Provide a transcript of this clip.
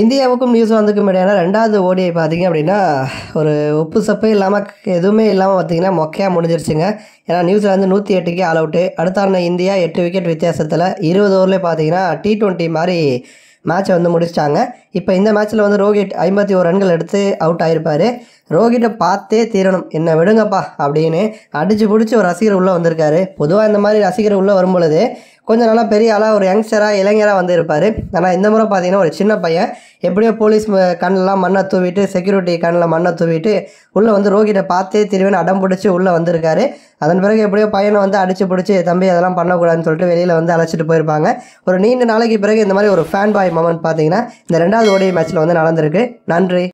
இந்தியாவுக்கும் நியூசிலாந்துக்கும் இடையான ரெண்டாவது ஓடிஐ பார்த்திங்க அப்படின்னா ஒரு உப்பு சப்பு இல்லாமல் எதுவுமே இல்லாமல் பார்த்திங்கன்னா மொக்கையாக முடிஞ்சிருச்சுங்க ஏன்னா நியூசிலாந்து நூற்றி எட்டுக்கே ஆல் அவுட்டு அடுத்தாண்ட இந்தியா எட்டு விக்கெட் வித்தியாசத்தில் இருபது ஓவரில் பார்த்திங்கன்னா டி ட்வெண்ட்டி மாதிரி மேட்சை வந்து முடிச்சிட்டாங்க இப்போ இந்த மேட்ச்சில் வந்து ரோஹித் ஐம்பத்தி ஒரு ரன்கள் எடுத்து அவுட் ஆகிருப்பார் ரோஹிட்டை பார்த்தே தீரணும் என்னை விடுங்கப்பா அப்படின்னு அடித்து பிடிச்சி ஒரு ரசிகர் உள்ளே வந்திருக்காரு பொதுவாக இந்த மாதிரி ரசிகர் உள்ளே வரும்பொழுது கொஞ்சம் நல்லா பெரிய ஆளாக ஒரு யங்ஸ்டராக இளைஞராக வந்து இருப்பார் ஆனால் இந்த முறை பார்த்தீங்கன்னா ஒரு சின்ன பையன் எப்படியோ போலீஸ் கண்ணெலாம் மண்ணை தூவிட்டு செக்யூரிட்டி கண்ணில் மண்ணை தூவிட்டு உள்ளே வந்து ரோகிட்ட பார்த்தே திருவேன் அடம் பிடிச்சி உள்ளே வந்திருக்காரு அதன் பிறகு எப்படியோ பையனை வந்து அடிச்சு பிடிச்சி தம்பி அதெல்லாம் பண்ணக்கூடாதுன்னு சொல்லிட்டு வெளியில் வந்து அழைச்சிட்டு போயிருப்பாங்க ஒரு நீண்ட நாளைக்கு பிறகு இந்த மாதிரி ஒரு ஃபேன் பாய் மொமெண்ட் பார்த்தீங்கன்னா இந்த ரெண்டாவது ஓடி மேட்ச்சில் வந்து நடந்திருக்கு நன்றி